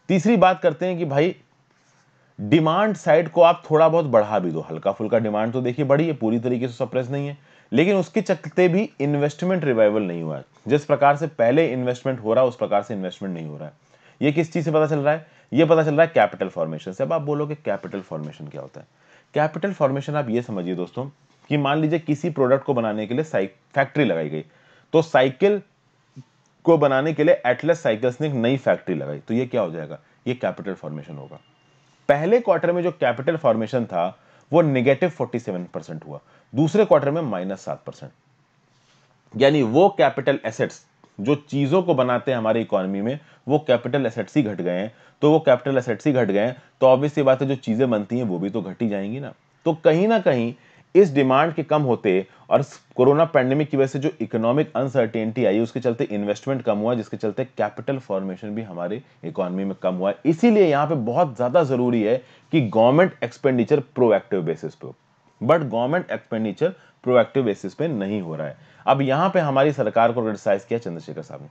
तीसरी बात करते हैं कि भाई डिमांड साइड को आप थोड़ा बहुत बढ़ा भी दो हल्का फुल्का डिमांड तो देखिए बढ़ी है पूरी तरीके से सप्रेस नहीं है लेकिन उसके चलते भी इन्वेस्टमेंट रिवाइवल नहीं हुआ है जिस प्रकार से पहले इन्वेस्टमेंट हो रहा है उस प्रकार से इन्वेस्टमेंट नहीं हो रहा है ये किस चीज़ से पता चल रहा है ये पता चल रहा है कैपिटल फॉर्मेशन से अब आप बोलोगे कैपिटल फॉर्मेशन क्या होता है कैपिटल फॉर्मेशन आप ये समझिए दोस्तों कि मान लीजिए किसी प्रोडक्ट को बनाने के लिए फैक्ट्री लगाई गई तो साइकिल को बनाने के लिए एटलस साइकिल्स ने एक नई फैक्ट्री लगाई तो ये क्या हो जाएगा ये कैपिटल फॉर्मेशन होगा पहले क्वार्टर में जो कैपिटल फॉर्मेशन था वो नेगेटिव 47 परसेंट हुआ दूसरे क्वार्टर में माइनस सात परसेंट यानी वो कैपिटल एसेट्स जो चीज़ों को बनाते हैं हमारी इकोनॉमी में वो कैपिटल एसेट्स ही घट गए हैं तो वो कैपिटल एसेट्स ही घट गए हैं तो ऑब्वियस ये बात है जो चीज़ें बनती हैं वो भी तो घट ही जाएंगी ना तो कहीं ना कहीं इस डिमांड के कम होते और कोरोना पैंडेमिक की वजह से जो इकोनॉमिक अनसर्टेनिटी आई उसके चलते इन्वेस्टमेंट कम हुआ जिसके चलते कैपिटल फॉर्मेशन भी हमारे इकोनॉमी में कम हुआ इसीलिए यहां पे बहुत ज़्यादा ज़रूरी है कि गवर्नमेंट एक्सपेंडिचर प्रोएक्टिव बेसिस पे but government expenditure proactive basis पे नहीं हो रहा है अब यहां पे हमारी सरकार को क्रिटिसाइज किया चंद्रशेखर साहब ने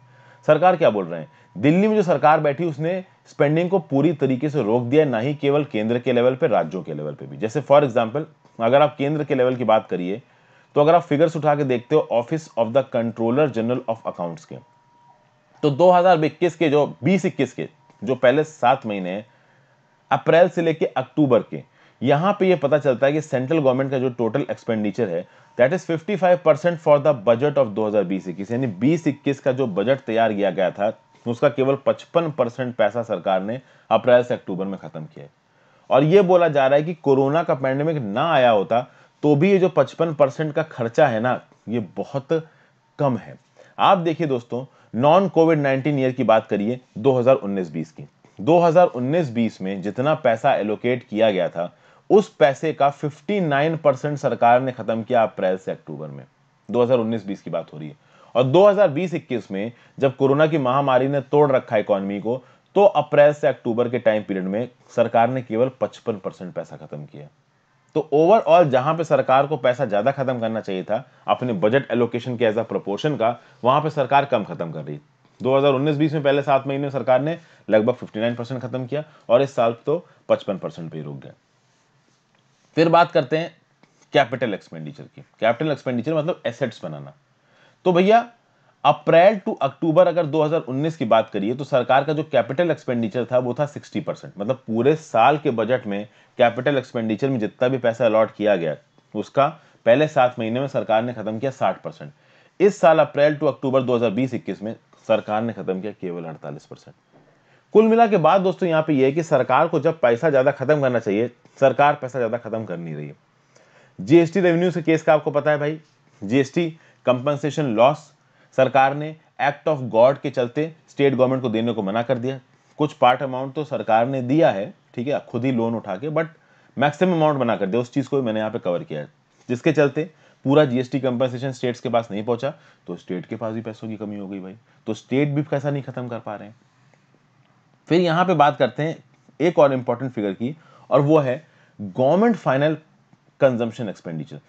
सरकार क्या बोल रहे हैं दिल्ली में जो सरकार बैठी उसने स्पेंडिंग को पूरी तरीके से रोक दिया ना ही केवल केंद्र के लेवल पर राज्यों के लेवल पर भी जैसे फॉर एग्जाम्पल अगर आप केंद्र के लेवल की बात करिए तो अगर आप फिगर्स उठा के देखते हो office of the controller general of accounts के तो 2021 के जो बीस के जो पहले सात महीने अप्रैल से लेकर अक्टूबर के यहाँ पे ये पता चलता है कि सेंट्रल गवर्नमेंट का जो टोटल एक्सपेंडिचर है that is 55 percent for the budget of 2020 हजार यानी इक्कीस का जो बजट तैयार किया गया था उसका केवल 55 परसेंट पैसा सरकार ने अप्रैल से अक्टूबर में खत्म किया है और ये बोला जा रहा है कि कोरोना का पैंडेमिक ना आया होता तो भी ये जो पचपन परसेंट का खर्चा है ना ये बहुत कम है आप देखिए दोस्तों नॉन कोविड 19 ईयर की बात करिए 2019-20 की 2019-20 में जितना पैसा एलोकेट किया गया था उस पैसे का 59 परसेंट सरकार ने खत्म किया अप्रैल से अक्टूबर में 2019-20 की बात हो रही है और 2020-21 में जब कोरोना की महामारी ने तोड़ रखा इकोनॉमी को तो अप्रैल से अक्टूबर के टाइम पीरियड में सरकार ने केवल 55 परसेंट पैसा खत्म किया तो ओवरऑल जहां पे सरकार को पैसा ज्यादा खत्म करना चाहिए था अपने बजट एलोकेशन के एज अ प्रोपोर्शन का वहां पे सरकार कम खत्म कर रही 2019-20 में पहले सात महीने में सरकार ने लगभग 59 परसेंट खत्म किया और इस साल तो 55 परसेंट पर रुक गया फिर बात करते हैं कैपिटल एक्सपेंडिचर की कैपिटल एक्सपेंडिचर मतलब एसेट्स बनाना तो भैया अप्रैल टू अक्टूबर अगर 2019 की बात करिए तो सरकार का जो कैपिटल एक्सपेंडिचर था वो था 60 परसेंट मतलब पूरे साल के बजट में कैपिटल एक्सपेंडिचर में जितना भी पैसा अलॉट किया गया उसका पहले सात महीने में सरकार ने खत्म किया 60 परसेंट इस साल अप्रैल टू अक्टूबर 2020-21 में सरकार ने खत्म किया केवल अड़तालीस परसेंट कुल मिला के बाद दोस्तों यहाँ पे यह है कि सरकार को जब पैसा ज़्यादा खत्म करना चाहिए सरकार पैसा ज़्यादा खत्म कर नहीं रही है जीएसटी रेवेन्यू से केस का आपको पता है भाई जीएसटी कंपनसेशन लॉस सरकार ने एक्ट ऑफ गॉड के चलते स्टेट गवर्नमेंट को देने को मना कर दिया कुछ पार्ट अमाउंट तो सरकार ने दिया है ठीक है खुद ही लोन उठा के बट मैक्सिमम अमाउंट बना कर दिया उस चीज़ को मैंने यहाँ पे कवर किया है जिसके चलते पूरा जीएसटी कंपनसेशन स्टेट्स के पास नहीं पहुंचा तो स्टेट के पास भी पैसों की कमी हो गई भाई तो स्टेट भी पैसा नहीं खत्म कर पा रहे फिर यहां पर बात करते हैं एक और इंपॉर्टेंट फिगर की और वो है government final consumption expenditure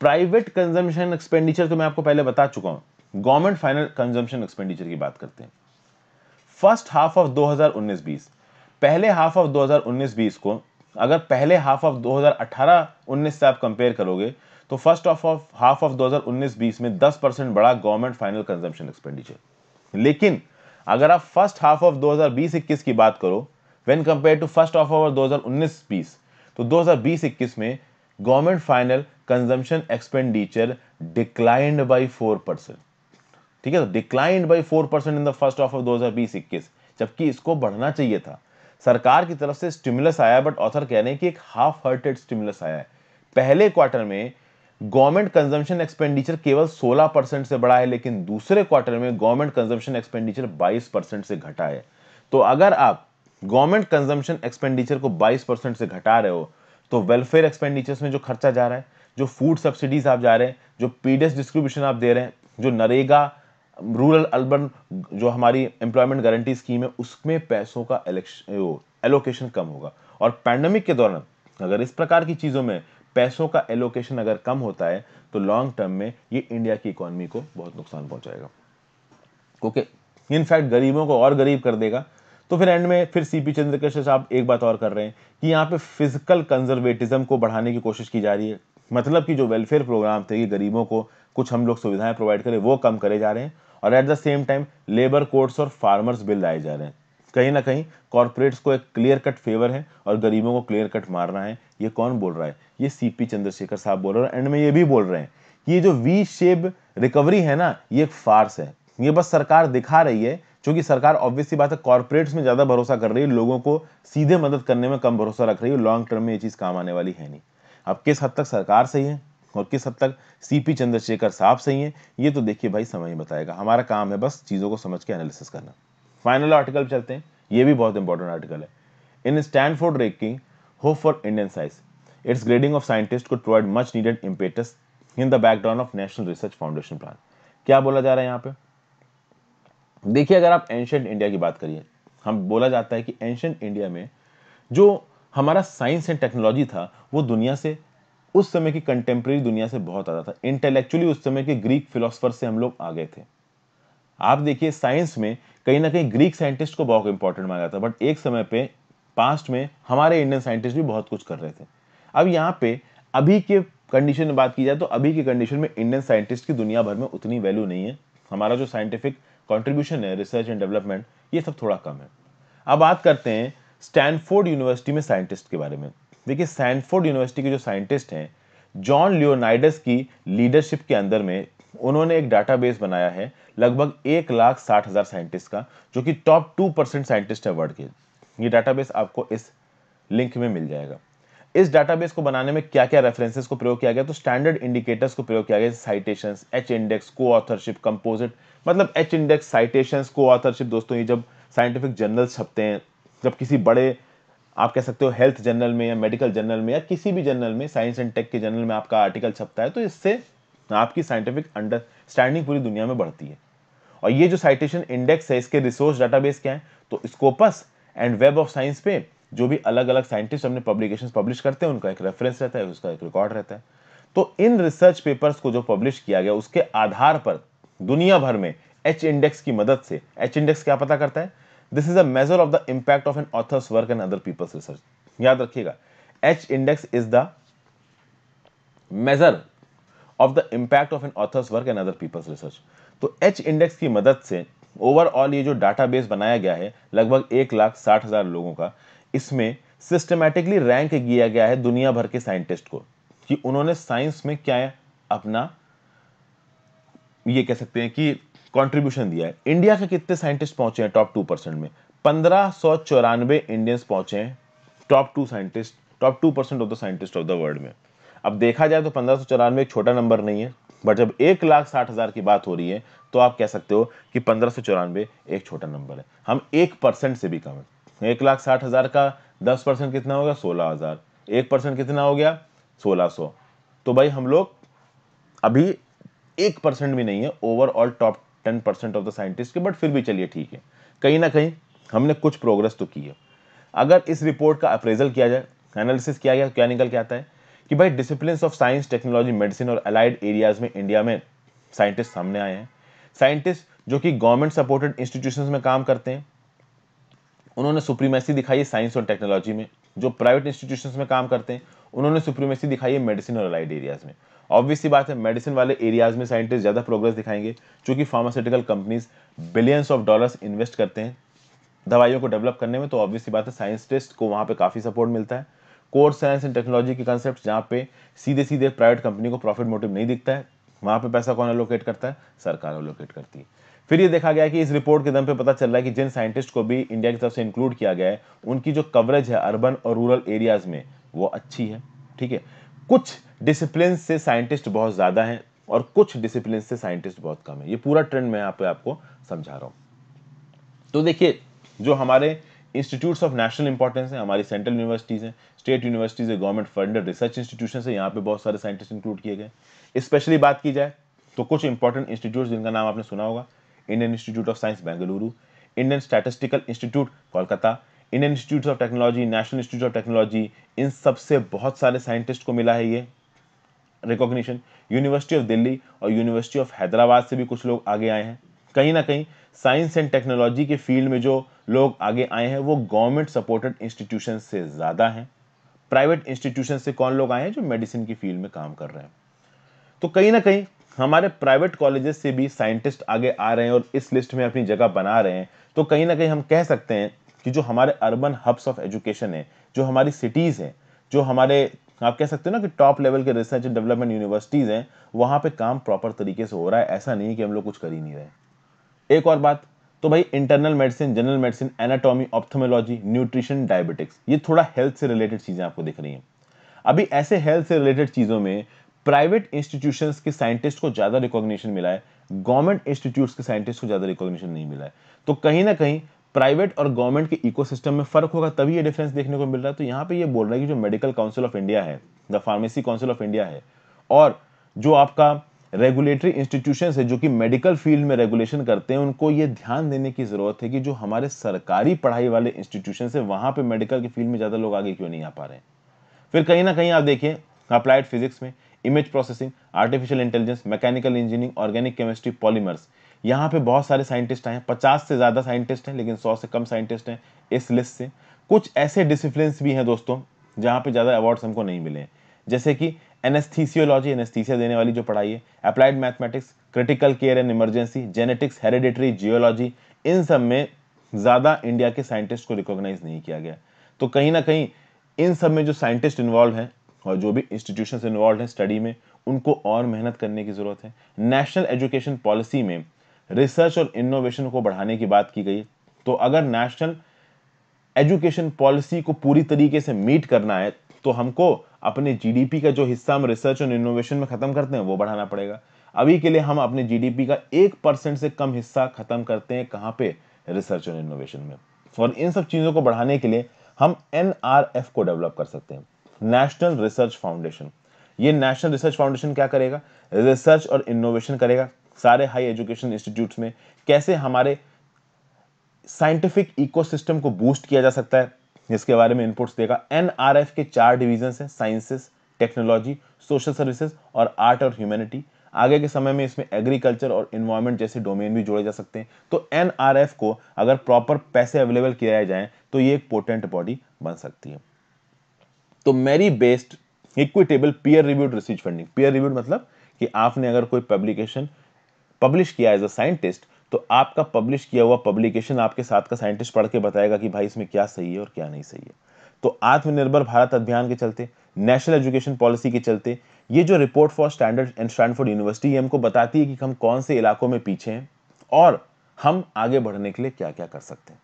private consumption expenditure तो मैं आपको पहले बता चुका हूं गवर्नमेंट फाइनल कंजम्पशन एक्सपेंडिचर की बात करते हैं फर्स्ट हाफ ऑफ 2019-20 पहले हाफ ऑफ 2019-20 को अगर पहले हाफ ऑफ 2018-19 से आप कंपेयर करोगे तो first of of half of 2019-20 में 10 परसेंट बढ़ा गवर्नमेंट फाइनल कंजम्पशन एक्सपेंडिचर लेकिन अगर आप फर्स्ट हाफ ऑफ 2020-21 की बात करो when compare to first half of 2019-20 तो 2020-21 में government final consumption expenditure declined by four ठीक है तो declined by four in the first half of दो 21 जबकि इसको बढ़ना चाहिए था सरकार की तरफ से स्टिमुलस आया बट ऑथर कह रहे हैं कि एक हाफ हर्टेड स्टिमुलस आया है पहले क्वार्टर में गवर्नमेंट कंजम्पशन एक्सपेंडिचर केवल 16 परसेंट से बढ़ा है लेकिन दूसरे क्वार्टर में गवर्नमेंट कंजम्पशन एक्सपेंडिचर 22 परसेंट से घटा है तो अगर आप गवर्नमेंट कंजम्पशन एक्सपेंडिचर को 22 परसेंट से घटा रहे हो तो वेलफेयर एक्सपेंडिचर्स में जो खर्चा जा रहा है जो फूड सब्सिडीज आप जा रहे हैं जो पीडीएस डिस्ट्रीब्यूशन आप दे रहे हैं जो नरेगा रूरल अर्बन जो हमारी एम्प्लॉयमेंट गारंटी स्कीम है उसमें पैसों का एलोकेशन कम होगा और पैंडमिक के दौरान अगर इस प्रकार की चीज़ों में पैसों का एलोकेशन अगर कम होता है तो लॉन्ग टर्म में ये इंडिया की इकोनॉमी को बहुत नुकसान पहुंचाएगा ओके इनफैक्ट गरीबों को और गरीब कर देगा तो फिर एंड में फिर सीपी चंद्रकृष्ण साहब एक बात और कर रहे हैं कि यहाँ पे फिजिकल कंजर्वेटिज्म को बढ़ाने की कोशिश की जा रही है मतलब कि जो वेलफेयर प्रोग्राम थे कि गरीबों को कुछ हम लोग सुविधाएं प्रोवाइड करें वो कम करे जा रहे हैं और at the same time labour courts और फार्मर्स बिल लाए जा रहे हैं कहीं ना कहीं कॉरपोरेट्स को एक क्लियर कट फेवर है और गरीबों को क्लियर कट मारना है ये कौन बोल रहा है ये सीपी चंद्रशेखर साहब बोल रहे हैं एंड में ये भी बोल रहे हैं ये जो वी शेप रिकवरी है ना ये एक फार्स है ये बस सरकार दिखा रही है क्योंकि सरकार ऑब्वियसली बात है कॉर्पोरेट्स में ज़्यादा भरोसा कर रही है लोगों को सीधे मदद करने में कम भरोसा रख रही है लॉन्ग टर्म में ये चीज़ काम आने वाली है नहीं अब किस हद तक सरकार सही है और किस हद तक सीपी चंद्रशेखर साहब सही है ये तो देखिए भाई समय ही बताएगा हमारा काम है बस चीज़ों को समझ के एनालिसिस करना फाइनल आर्टिकल चलते हैं ये भी बहुत इंपॉर्टेंट आर्टिकल है in Stanford ranking hope for Indian science its grading of scientist को provide much needed impetus in the background of national research foundation plan क्या बोला जा रहा है यहाँ पे देखिए अगर आप एंशंट इंडिया की बात करिए हम बोला जाता है कि एंशंट इंडिया में जो हमारा साइंस एंड टेक्नोलॉजी था वो दुनिया से उस समय की कंटेम्प्रेरी दुनिया से बहुत ज़्यादा था इंटेलेक्चुअली उस समय के ग्रीक फिलोसफर से हम लोग आगे थे आप देखिए साइंस में कहीं ना कहीं ग्रीक साइंटिस्ट को बहुत इंपॉर्टेंट माना जाता है बट एक समय पे पास्ट में हमारे इंडियन साइंटिस्ट भी बहुत कुछ कर रहे थे अब यहाँ पे अभी के कंडीशन में बात की जाए तो अभी के कंडीशन में इंडियन साइंटिस्ट की दुनिया भर में उतनी वैल्यू नहीं है हमारा जो साइंटिफिक कॉन्ट्रीब्यूशन है रिसर्च एंड डेवलपमेंट ये सब थोड़ा कम है अब बात करते हैं स्टैनफोर्ड यूनिवर्सिटी में साइंटिस्ट के बारे में देखिए स्टैनफोर्ड यूनिवर्सिटी के जो साइंटिस्ट हैं जॉन लियोनाइडस की लीडरशिप के अंदर में उन्होंने एक डाटाबेस बनाया है लगभग एक लाख साठ हज़ार साइंटिस्ट का जो कि टॉप टू परसेंट साइंटिस्ट है वर्ल्ड के ये डाटाबेस आपको इस लिंक में मिल जाएगा इस डाटाबेस को बनाने में क्या क्या रेफरेंसेस को प्रयोग किया गया तो स्टैंडर्ड इंडिकेटर्स को प्रयोग किया गया साइटेशन एच इंडेक्स को ऑथरशिप कंपोजिट मतलब एच इंडेक्स साइटेशन को ऑथरशिप दोस्तों ये जब साइंटिफिक जर्नल छपते हैं जब किसी बड़े आप कह सकते हो हेल्थ जर्नल में या मेडिकल जर्नल में या किसी भी जर्नल में साइंस एंड टेक के जर्नल में आपका आर्टिकल छपता है तो इससे आपकी साइंटिफिक अंडरस्टैंडिंग पूरी दुनिया में बढ़ती है और ये जो साइटेशन इंडेक्स है इसके रिसोर्स डाटाबेस क्या है तो Scopus and Web of Science पे जो भी अलग अलग साइंटिस्ट अपने पब्लिकेशन पब्लिश करते हैं उनका एक रेफरेंस रहता है उसका एक रिकॉर्ड रहता है तो इन रिसर्च पेपर्स को जो पब्लिश किया गया उसके आधार पर दुनिया भर में एच इंडेक्स की मदद से एच इंडेक्स क्या पता करता है this is a measure of the impact of an author's work and other people's research याद रखिएगा H index is the measure of the impact of an author's work and other people's research तो H index की मदद से overall ये जो database बनाया गया है लगभग एक लाख साठ हज़ार लोगों का इसमें सिस्टमेटिकली रैंक किया गया है दुनिया भर के साइंटिस्ट को कि उन्होंने साइंस में क्या अपना ये कह सकते हैं कि कंट्रीब्यूशन दिया है इंडिया के कितने साइंटिस्ट पहुंचे हैं टॉप टू परसेंट में पंद्रह सौ चौरानवे इंडियंस पहुंचे हैं top two scientist top two percent of the scientist of the world में अब देखा जाए तो पंद्रह सौ चौरानवे एक छोटा नंबर नहीं है बट जब एक लाख साठ हज़ार की बात हो रही है तो आप कह सकते हो कि पंद्रह सौ चौरानवे एक छोटा नंबर है हम एक परसेंट से भी कम है एक लाख साठ हज़ार का दस परसेंट कितना हो गया सोलह हज़ार एक परसेंट कितना हो गया सोलह सौ तो भाई हम लोग अभी एक परसेंट भी नहीं है overall top ten percent of the scientist के बट फिर भी चलिए ठीक है कहीं ना कहीं हमने कुछ प्रोग्रेस तो की है अगर इस रिपोर्ट का अप्रेजल किया जाए एनालिसिस किया गया क्या निकल के आता है कि भाई discipline of science technology medicine और अलाइड एरियाज में इंडिया में साइंटिस्ट सामने आए हैं साइंटिस्ट जो कि गवर्नमेंट सपोर्टेड इंस्टीट्यूशन में काम करते हैं उन्होंने सुप्रीमेसी दिखाई है साइंस और टेक्नोलॉजी में जो प्राइवेट इंस्टीट्यूशन में काम करते हैं उन्होंने सुप्रीमेसी दिखाई है मेडिसिन और अलाइड एरियाज में ऑब्वियस सी बात है मेडिसिन वाले एरियाज में साइंटिस्ट ज़्यादा प्रोग्रेस दिखाएंगे क्योंकि pharmaceutical companies billions of dollars invest करते हैं दवाइयों को डेवलप करने में तो ऑब्वियस सी बात है साइंटिस्ट को वहां पे काफ़ी सपोर्ट मिलता है कोर साइंस एंड टेक्नोलॉजी के कॉन्सेप्ट जहाँ पे सीधे सीधे प्राइवेट कंपनी को प्रॉफिट मोटिव नहीं दिखता है वहाँ पे पैसा कौन एलोकेट करता है सरकार एलोकेट करती है फिर ये देखा गया कि इस रिपोर्ट के दम पे पता चल रहा है कि जिन साइंटिस्ट को भी इंडिया की तरफ से इंक्लूड किया गया है उनकी जो कवरेज है अर्बन और रूरल एरियाज में वो अच्छी है ठीक है कुछ डिसिप्लिन से साइंटिस्ट बहुत ज़्यादा हैं और कुछ डिसिप्लिन से साइंटिस्ट बहुत कम है ये पूरा ट्रेंड मैं यहाँ पे आपको समझा रहा हूँ तो देखिए जो हमारे इंस्टीट्यूट्स ऑफ नेशनल इंपॉर्टेंस हैं हमारी सेंट्रल यूनिवर्सिटीज़ हैं स्टेट यूनिवर्सिटीज़ है गवर्नमेंट फंडेड रिसर्च इंस्टीट्यूशन है यहाँ पे बहुत सारे साइंटिस्ट इंक्लूड किए गए स्पेशली बात की जाए तो कुछ इंपॉर्टेंट इंस्टीट्यूट जिनका नाम आपने सुना होगा Indian Institute of Science Bengaluru Indian Statistical Institute Kolkata Indian Institute of Technology National Institute of Technology इन सबसे बहुत सारे साइंटिस्ट को मिला है ये रिकॉग्निशन यूनिवर्सिटी ऑफ दिल्ली और यूनिवर्सिटी ऑफ हैदराबाद से भी कुछ लोग आगे आए हैं कहीं ना कहीं साइंस एंड टेक्नोलॉजी के फील्ड में जो लोग आगे आए हैं वो गवर्नमेंट सपोर्टेड इंस्टीट्यूशन से ज़्यादा हैं प्राइवेट इंस्टीट्यूशन से कौन लोग आए हैं जो मेडिसिन की फील्ड में काम कर रहे हैं तो कहीं ना कहीं हमारे प्राइवेट कॉलेजेस से भी साइंटिस्ट आगे आ रहे हैं और इस लिस्ट में अपनी जगह बना रहे हैं तो कहीं ना कहीं हम कह सकते हैं कि जो हमारे अर्बन हब्स ऑफ एजुकेशन है जो हमारी सिटीज़ हैं जो हमारे आप कह सकते हो ना कि टॉप लेवल के रिसर्च एंड डेवलपमेंट यूनिवर्सिटीज़ हैं वहाँ पे काम प्रॉपर तरीके से हो रहा है ऐसा नहीं है कि हम लोग कुछ कर ही नहीं रहे एक और बात तो भाई internal medicine general medicine anatomy ophthalmology nutrition diabetics ये थोड़ा हेल्थ से रिलेटेड चीज़ें आपको दिख रही हैं अभी ऐसे हेल्थ से रिलेटेड चीज़ों में प्राइवेट इंस्टीट्यूशन के साइंटिस्ट को ज़्यादा रिकॉग्निशन मिला है गवर्नमेंट इंस्टीट्यूट के साइंटिस्ट को ज़्यादा रिकॉग्निशन नहीं मिला है तो कहीं ना कहीं प्राइवेट और गवर्नमेंट के इकोसिस्टम में फर्क होगा तभी ये डिफरेंस देखने को मिल रहा है तो यहाँ पे ये बोल रहा है कि जो मेडिकल काउंसिल ऑफ इंडिया है the Pharmacy Council of India है और जो आपका रेगुलेटरी इंस्टीट्यूशन है जो कि मेडिकल फील्ड में रेगुलेशन करते हैं उनको ये ध्यान देने की ज़रूरत है कि जो हमारे सरकारी पढ़ाई वाले इंस्टीट्यूशन है वहां पर मेडिकल के फील्ड में ज़्यादा लोग आगे क्यों नहीं आ पा रहे फिर कहीं ना कहीं आप देखें अप्लाइड फिजिक्स में image processing artificial intelligence mechanical engineering organic chemistry polymers यहाँ पे बहुत सारे साइंटिस्ट हैं पचास से ज़्यादा साइंटिस्ट हैं लेकिन सौ से कम साइंटिस्ट हैं इस लिस्ट से कुछ ऐसे डिसिप्लिन भी हैं दोस्तों जहाँ पे ज़्यादा अवार्ड्स हमको नहीं मिले हैं जैसे कि एनेस्थीसियोलॉजी एनेस्थीसिया देने वाली जो पढ़ाई है applied mathematics critical care and emergency genetics hereditary geology इन सब में ज़्यादा इंडिया के साइंटिस्ट को रिकॉग्नाइज नहीं किया गया तो कहीं ना कहीं इन सब में जो साइंटिस्ट इन्वॉल्व हैं और जो भी इंस्टीट्यूशन इन्वॉल्व हैं स्टडी में उनको और मेहनत करने की ज़रूरत है नेशनल एजुकेशन पॉलिसी में रिसर्च और इनोवेशन को बढ़ाने की बात की गई तो अगर नेशनल एजुकेशन पॉलिसी को पूरी तरीके से मीट करना है तो हमको अपने जीडीपी का जो हिस्सा हम रिसर्च और इनोवेशन में खत्म करते हैं वो बढ़ाना पड़ेगा अभी के लिए हम अपने जीडीपी का एक परसेंट से कम हिस्सा खत्म करते हैं कहाँ पे रिसर्च और इनोवेशन में और इन सब चीज़ों को बढ़ाने के लिए हम एन को डेवलप कर सकते हैं नेशनल रिसर्च फाउंडेशन ये नेशनल रिसर्च फाउंडेशन क्या करेगा रिसर्च और इनोवेशन करेगा सारे हाई एजुकेशन इंस्टीट्यूट में कैसे हमारे साइंटिफिक इकोसिस्टम को बूस्ट किया जा सकता है जिसके बारे में इनपुट्स देगा एन के चार डिवीजन हैं साइंसेस टेक्नोलॉजी सोशल सर्विसेज और आर्ट और ह्यूमैनिटी आगे के समय में इसमें एग्रीकल्चर और इन्वायरमेंट जैसे डोमेन भी जोड़े जा सकते हैं तो एन को अगर प्रॉपर पैसे अवेलेबल किया जाए तो ये एक पोटेंट बॉडी बन सकती है तो मेरी based equitable peer reviewed research funding peer reviewed मतलब कि आपने अगर कोई पब्लिकेशन पब्लिश किया एज अ साइंटिस्ट तो आपका पब्लिश किया हुआ पब्लिकेशन आपके साथ का साइंटिस्ट पढ़ के बताएगा कि भाई इसमें क्या सही है और क्या नहीं सही है तो आत्मनिर्भर भारत अभियान के चलते नेशनल एजुकेशन पॉलिसी के चलते ये जो report for standard and Stanford University है हमको बताती है कि हम कौन से इलाकों में पीछे हैं और हम आगे बढ़ने के लिए क्या क्या कर सकते हैं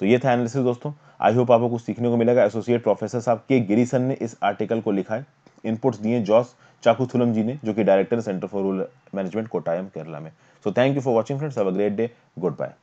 तो ये था एनालिसिस दोस्तों आई होप आपको कुछ सीखने को मिलेगा एसोसिएट प्रोफेसर साहब के गिरीसन ने इस आर्टिकल को लिखा है इनपुट्स दिए जॉस चाकूथुलम जी ने जो कि director centre for rural management Kottayam Kerala में so thank you for watching friends have a great day good bye